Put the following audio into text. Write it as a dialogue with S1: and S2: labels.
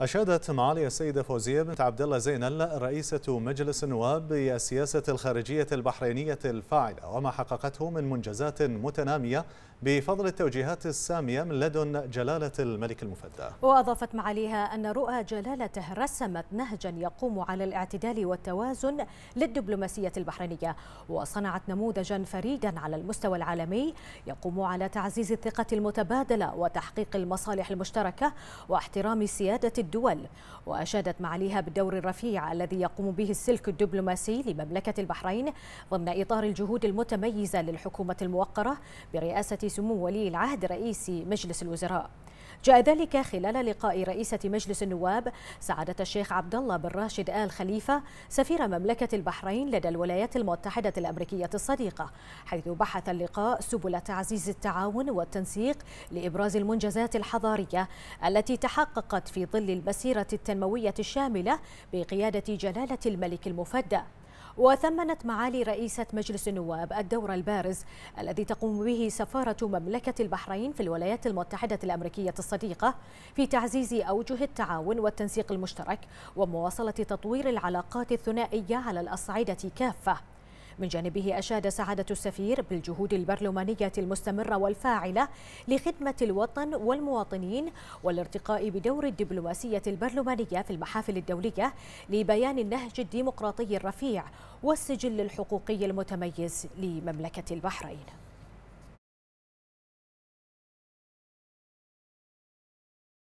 S1: أشادت معالي السيدة فوزية بنت عبد الله زينل رئيسة مجلس النواب بالسياسة الخارجية البحرينية الفاعلة وما حققته من منجزات متنامية بفضل التوجيهات السامية من لدن جلالة الملك المفدى
S2: وأضافت معاليها أن رؤى جلالته رسمت نهجا يقوم على الاعتدال والتوازن للدبلوماسية البحرينية وصنعت نموذجا فريدا على المستوى العالمي يقوم على تعزيز الثقة المتبادلة وتحقيق المصالح المشتركة واحترام سيادة الدول وأشادت معاليها بالدور الرفيع الذي يقوم به السلك الدبلوماسي لمملكة البحرين ضمن إطار الجهود المتميزة للحكومة الموقرة برئاسة سمو ولي العهد رئيس مجلس الوزراء جاء ذلك خلال لقاء رئيسة مجلس النواب سعادة الشيخ عبد الله بن راشد آل خليفة سفير مملكة البحرين لدى الولايات المتحدة الأمريكية الصديقة حيث بحث اللقاء سبل تعزيز التعاون والتنسيق لإبراز المنجزات الحضارية التي تحققت في ظل للمسيرة التنموية الشاملة بقيادة جلالة الملك المفدى وثمنت معالي رئيسة مجلس النواب الدور البارز الذي تقوم به سفارة مملكة البحرين في الولايات المتحدة الأمريكية الصديقة في تعزيز أوجه التعاون والتنسيق المشترك ومواصلة تطوير العلاقات الثنائية على الأصعدة كافة من جانبه أشاد سعادة السفير بالجهود البرلمانية المستمرة والفاعلة لخدمة الوطن والمواطنين والارتقاء بدور الدبلوماسية البرلمانية في المحافل الدولية لبيان النهج الديمقراطي الرفيع والسجل الحقوقي المتميز لمملكة البحرين